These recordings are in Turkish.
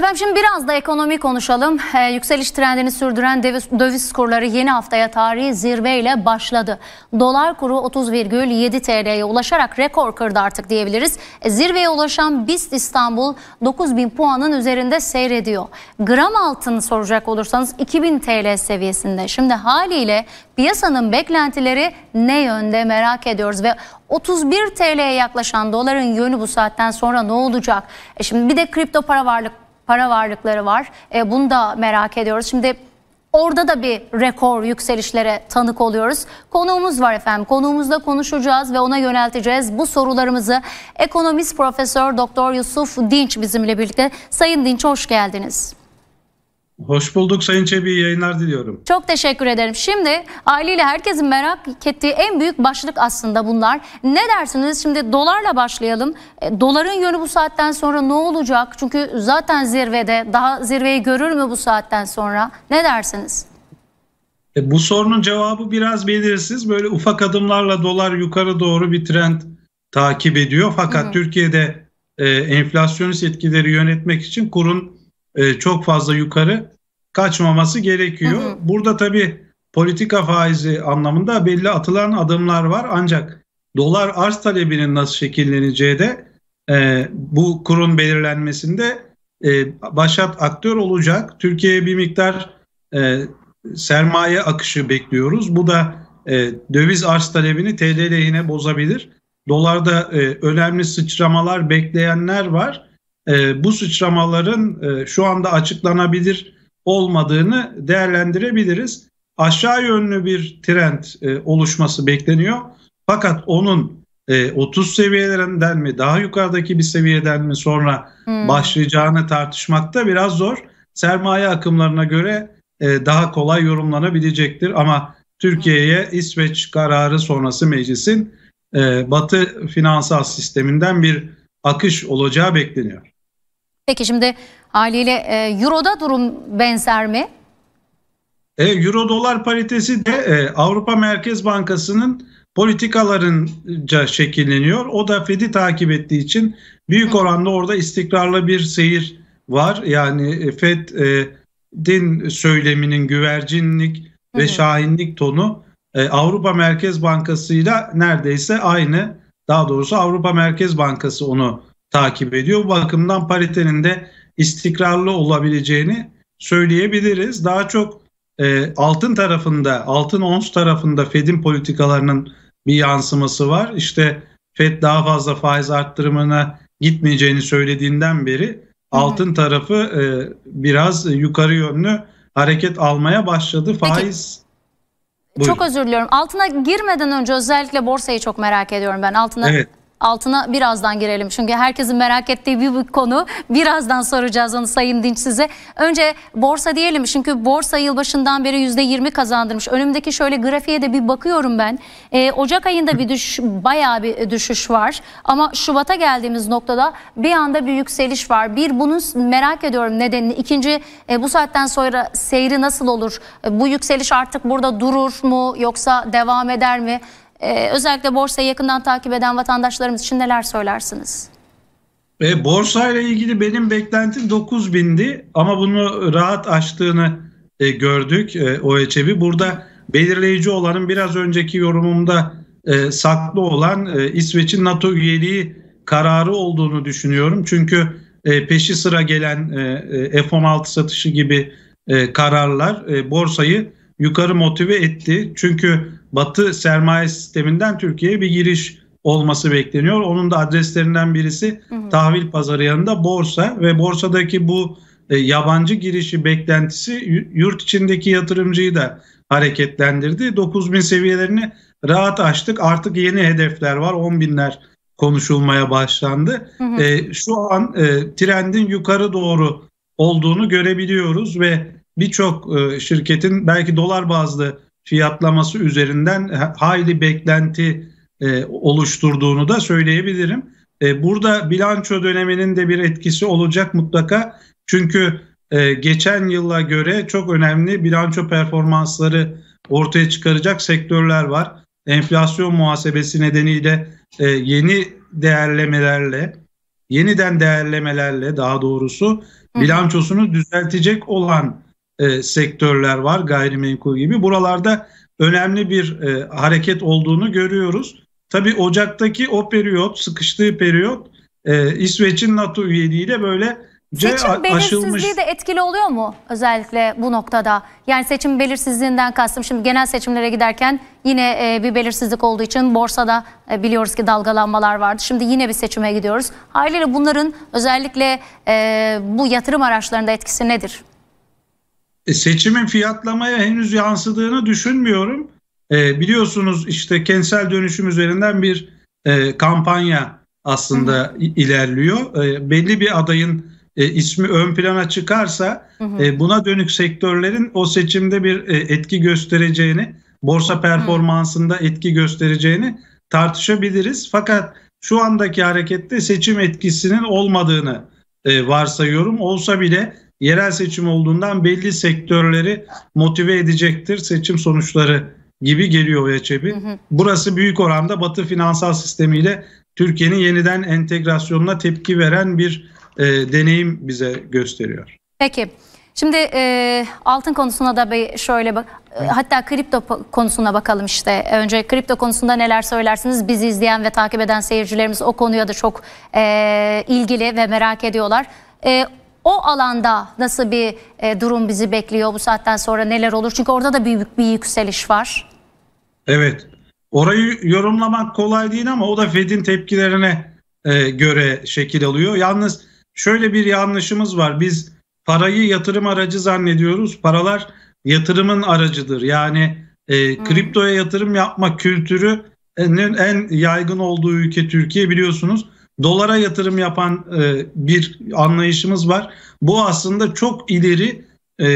Efendim şimdi biraz da ekonomi konuşalım. Ee, yükseliş trendini sürdüren döviz, döviz kurları yeni haftaya tarihi zirveyle başladı. Dolar kuru 30,7 TL'ye ulaşarak rekor kırdı artık diyebiliriz. E, zirveye ulaşan BIST İstanbul 9000 puanın üzerinde seyrediyor. Gram altın soracak olursanız 2000 TL seviyesinde. Şimdi haliyle piyasanın beklentileri ne yönde merak ediyoruz ve 31 TL'ye yaklaşan doların yönü bu saatten sonra ne olacak? E şimdi bir de kripto para varlık para varlıkları var. E, bunu da merak ediyoruz. Şimdi Orada da bir rekor yükselişlere tanık oluyoruz. Konuğumuz var efendim. Konuğumuzla konuşacağız ve ona yönelteceğiz bu sorularımızı. Ekonomist Profesör Doktor Yusuf Dinç bizimle birlikte. Sayın Dinç hoş geldiniz. Hoş bulduk Sayın Çebi, yayınlar diliyorum. Çok teşekkür ederim. Şimdi aileyle herkesin merak ettiği en büyük başlık aslında bunlar. Ne dersiniz? Şimdi dolarla başlayalım. E, doların yönü bu saatten sonra ne olacak? Çünkü zaten zirvede. Daha zirveyi görür mü bu saatten sonra? Ne dersiniz? E, bu sorunun cevabı biraz belirsiz. Böyle ufak adımlarla dolar yukarı doğru bir trend takip ediyor. Fakat Hı-hı. Türkiye'de e, enflasyonist etkileri yönetmek için kurun e, çok fazla yukarı kaçmaması gerekiyor. Hı hı. Burada tabii politika faizi anlamında belli atılan adımlar var ancak dolar arz talebinin nasıl şekilleneceği de e, bu kurun belirlenmesinde e, başat aktör olacak. Türkiye'ye bir miktar e, sermaye akışı bekliyoruz. Bu da e, döviz arz talebini TL lehine bozabilir. Dolarda e, önemli sıçramalar bekleyenler var. E, bu sıçramaların e, şu anda açıklanabilir olmadığını değerlendirebiliriz. Aşağı yönlü bir trend e, oluşması bekleniyor. Fakat onun 30 seviyelerinden mi daha yukarıdaki bir seviyeden mi sonra hmm. başlayacağını tartışmakta biraz zor. Sermaye akımlarına göre daha kolay yorumlanabilecektir ama Türkiye'ye hmm. İsveç kararı sonrası meclisin Batı finansal sisteminden bir akış olacağı bekleniyor. Peki şimdi haliyle e, Euro'da durum benzer mi? E, Euro dolar paritesi de e, Avrupa Merkez Bankası'nın politikalarınca şekilleniyor. O da Fed'i takip ettiği için büyük oranda orada istikrarlı bir seyir var. Yani e, Fed'in e, söyleminin güvercinlik ve şahinlik tonu e, Avrupa Merkez Bankası'yla neredeyse aynı. Daha doğrusu Avrupa Merkez Bankası onu takip ediyor. Bu bakımdan paritenin de istikrarlı olabileceğini söyleyebiliriz. Daha çok e, altın tarafında, altın ons tarafında Fed'in politikalarının bir yansıması var. İşte Fed daha fazla faiz arttırımına gitmeyeceğini söylediğinden beri altın tarafı e, biraz yukarı yönlü hareket almaya başladı. Faiz Peki. Buyurun. Çok özür diliyorum. Altına girmeden önce özellikle borsayı çok merak ediyorum ben. Altına Evet altına birazdan girelim. Çünkü herkesin merak ettiği bir, konu. Birazdan soracağız onu Sayın Dinç size. Önce borsa diyelim. Çünkü borsa yılbaşından beri %20 kazandırmış. Önümdeki şöyle grafiğe de bir bakıyorum ben. E, Ocak ayında bir düş, bayağı bir düşüş var. Ama Şubat'a geldiğimiz noktada bir anda bir yükseliş var. Bir bunu merak ediyorum nedenini. İkinci e, bu saatten sonra seyri nasıl olur? E, bu yükseliş artık burada durur mu yoksa devam eder mi? Ee, özellikle borsayı yakından takip eden vatandaşlarımız için neler söylersiniz? E, borsa ile ilgili benim beklentim 9 bindi ama bunu rahat açtığını e, gördük e, o Burada belirleyici olanın biraz önceki yorumumda e, saklı olan e, İsveç'in NATO üyeliği kararı olduğunu düşünüyorum. Çünkü e, peşi sıra gelen e, e F-16 satışı gibi e, kararlar e, borsayı yukarı motive etti. Çünkü Batı sermaye sisteminden Türkiye'ye bir giriş olması bekleniyor. Onun da adreslerinden birisi hı hı. tahvil pazarı yanında borsa ve borsadaki bu e, yabancı girişi beklentisi yurt içindeki yatırımcıyı da hareketlendirdi. 9000 seviyelerini rahat açtık. Artık yeni hedefler var. 10 binler konuşulmaya başlandı. Hı hı. E, şu an e, trendin yukarı doğru olduğunu görebiliyoruz ve birçok e, şirketin belki dolar bazlı fiyatlaması üzerinden hayli beklenti e, oluşturduğunu da söyleyebilirim. E, burada bilanço döneminin de bir etkisi olacak mutlaka. Çünkü e, geçen yıla göre çok önemli bilanço performansları ortaya çıkaracak sektörler var. Enflasyon muhasebesi nedeniyle yeni değerlemelerle, yeniden değerlemelerle daha doğrusu bilançosunu düzeltecek olan e, sektörler var gayrimenkul gibi. Buralarda önemli bir e, hareket olduğunu görüyoruz. Tabii Ocak'taki o periyot, sıkıştığı periyot e, İsveç'in NATO üyeliğiyle böyle Seçim belirsizliği de etkili oluyor mu özellikle bu noktada? Yani seçim belirsizliğinden kastım şimdi genel seçimlere giderken yine e, bir belirsizlik olduğu için borsada e, biliyoruz ki dalgalanmalar vardı. Şimdi yine bir seçime gidiyoruz. Haliyle bunların özellikle e, bu yatırım araçlarında etkisi nedir? e, seçimin fiyatlamaya henüz yansıdığını düşünmüyorum. E, biliyorsunuz işte kentsel dönüşüm üzerinden bir e, kampanya aslında hı hı. ilerliyor. E, belli bir adayın e, ismi ön plana çıkarsa E, buna dönük sektörlerin o seçimde bir e, etki göstereceğini, borsa performansında hı. etki göstereceğini tartışabiliriz. Fakat şu andaki harekette seçim etkisinin olmadığını e, varsayıyorum. Olsa bile yerel seçim olduğundan belli sektörleri motive edecektir seçim sonuçları gibi geliyor OYÇB'i. Burası büyük oranda Batı finansal sistemiyle Türkiye'nin yeniden entegrasyonuna tepki veren bir e, deneyim bize gösteriyor. Peki. Şimdi e, altın konusuna da bir şöyle bak e, evet. hatta kripto konusuna bakalım işte. Önce kripto konusunda neler söylersiniz? Bizi izleyen ve takip eden seyircilerimiz o konuya da çok e, ilgili ve merak ediyorlar. E, o alanda nasıl bir e, durum bizi bekliyor bu saatten sonra neler olur? Çünkü orada da büyük bir yükseliş var. Evet. Orayı yorumlamak kolay değil ama o da Fed'in tepkilerine e, göre şekil alıyor. Yalnız şöyle bir yanlışımız var. Biz parayı yatırım aracı zannediyoruz. Paralar yatırımın aracıdır. Yani e, hmm. kriptoya yatırım yapma kültürü en, en yaygın olduğu ülke Türkiye biliyorsunuz dolara yatırım yapan e, bir anlayışımız var. Bu aslında çok ileri e,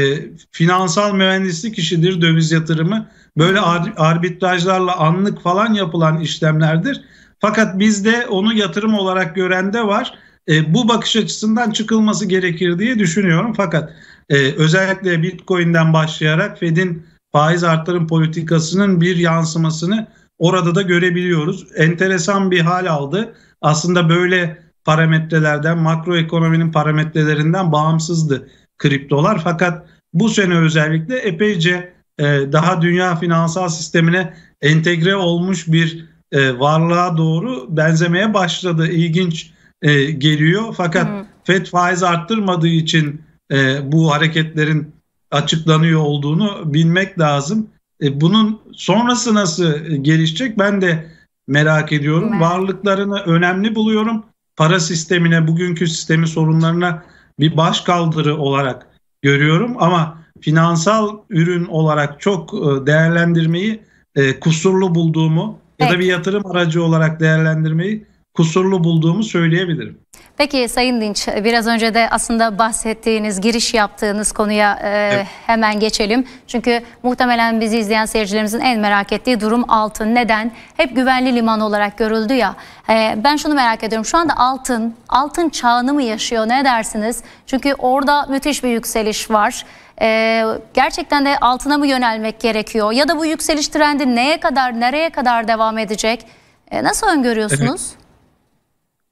finansal mühendislik işidir döviz yatırımı. Böyle ar- arbitrajlarla anlık falan yapılan işlemlerdir. Fakat bizde onu yatırım olarak gören de var. E, bu bakış açısından çıkılması gerekir diye düşünüyorum. Fakat e, özellikle Bitcoin'den başlayarak Fed'in faiz arttırım politikasının bir yansımasını orada da görebiliyoruz. Enteresan bir hal aldı aslında böyle parametrelerden, makroekonominin parametrelerinden bağımsızdı kriptolar. Fakat bu sene özellikle epeyce e, daha dünya finansal sistemine entegre olmuş bir e, varlığa doğru benzemeye başladı. İlginç e, geliyor. Fakat hmm. FED faiz arttırmadığı için e, bu hareketlerin açıklanıyor olduğunu bilmek lazım. E, bunun sonrası nasıl gelişecek? Ben de merak ediyorum. Evet. Varlıklarını önemli buluyorum. Para sistemine, bugünkü sistemin sorunlarına bir baş kaldırı olarak görüyorum ama finansal ürün olarak çok e, değerlendirmeyi e, kusurlu bulduğumu evet. ya da bir yatırım aracı olarak değerlendirmeyi kusurlu bulduğumu söyleyebilirim. Peki Sayın Dinç biraz önce de aslında bahsettiğiniz giriş yaptığınız konuya e, evet. hemen geçelim. Çünkü muhtemelen bizi izleyen seyircilerimizin en merak ettiği durum altın. Neden? Hep güvenli liman olarak görüldü ya. E, ben şunu merak ediyorum şu anda altın, altın çağını mı yaşıyor ne dersiniz? Çünkü orada müthiş bir yükseliş var. E, gerçekten de altına mı yönelmek gerekiyor? Ya da bu yükseliş trendi neye kadar nereye kadar devam edecek? E, nasıl öngörüyorsunuz? Evet.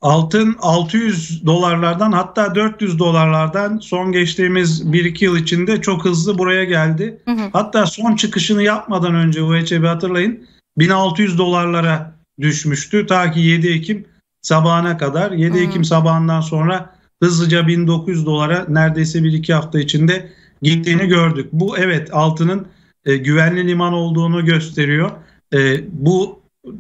Altın 600 dolarlardan hatta 400 dolarlardan son geçtiğimiz 1-2 yıl içinde çok hızlı buraya geldi. Hı hı. Hatta son çıkışını yapmadan önce UHB hatırlayın 1600 dolarlara düşmüştü. Ta ki 7 Ekim sabahına kadar 7 hı. Ekim sabahından sonra hızlıca 1900 dolara neredeyse 1-2 hafta içinde gittiğini gördük. Bu evet altının e, güvenli liman olduğunu gösteriyor. E, bu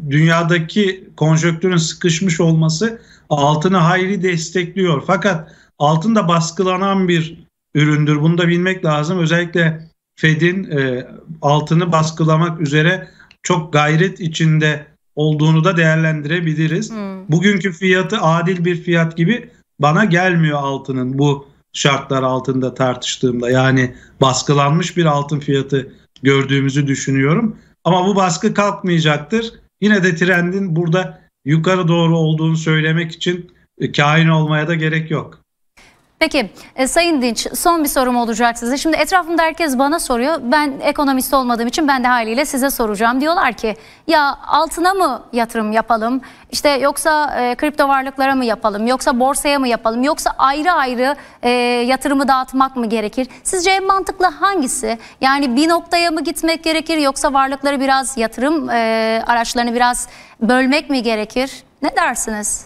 dünyadaki konjöktürün sıkışmış olması Altını hayri destekliyor. Fakat altın da baskılanan bir üründür. Bunu da bilmek lazım. Özellikle Fed'in e, altını baskılamak üzere çok gayret içinde olduğunu da değerlendirebiliriz. Hmm. Bugünkü fiyatı adil bir fiyat gibi bana gelmiyor altının bu şartlar altında tartıştığımda. Yani baskılanmış bir altın fiyatı gördüğümüzü düşünüyorum. Ama bu baskı kalkmayacaktır. Yine de trendin burada yukarı doğru olduğunu söylemek için e, kahin olmaya da gerek yok. Peki e, Sayın Dinç son bir sorum olacak size. Şimdi etrafımda herkes bana soruyor. Ben ekonomist olmadığım için ben de haliyle size soracağım. Diyorlar ki ya altına mı yatırım yapalım? İşte yoksa e, kripto varlıklara mı yapalım? Yoksa borsaya mı yapalım? Yoksa ayrı ayrı e, yatırımı dağıtmak mı gerekir? Sizce en mantıklı hangisi? Yani bir noktaya mı gitmek gerekir? Yoksa varlıkları biraz yatırım e, araçlarını biraz bölmek mi gerekir? Ne dersiniz?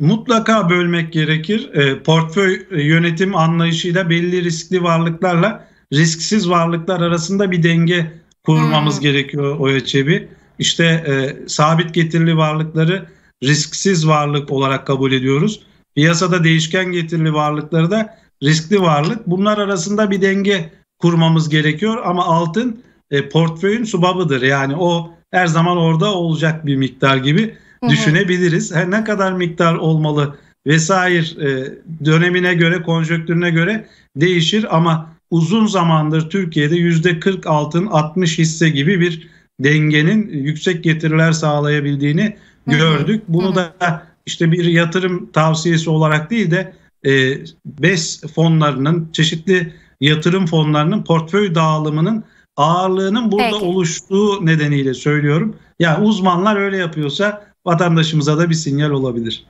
mutlaka bölmek gerekir. E, portföy e, yönetim anlayışıyla belli riskli varlıklarla risksiz varlıklar arasında bir denge kurmamız hmm. gerekiyor Oya Çebi. İşte e, sabit getirili varlıkları risksiz varlık olarak kabul ediyoruz. Piyasada değişken getirili varlıkları da riskli varlık. Bunlar arasında bir denge kurmamız gerekiyor ama altın e, portföyün subabıdır. Yani o her zaman orada olacak bir miktar gibi düşünebiliriz. Her ne kadar miktar olmalı vesaire e, dönemine göre, konjöktürüne göre değişir ama uzun zamandır Türkiye'de %40 altın 60 hisse gibi bir dengenin yüksek getiriler sağlayabildiğini gördük. Bunu da işte bir yatırım tavsiyesi olarak değil de e, BES fonlarının çeşitli yatırım fonlarının portföy dağılımının ağırlığının burada Peki. oluştuğu nedeniyle söylüyorum. Ya yani uzmanlar öyle yapıyorsa vatandaşımıza da bir sinyal olabilir.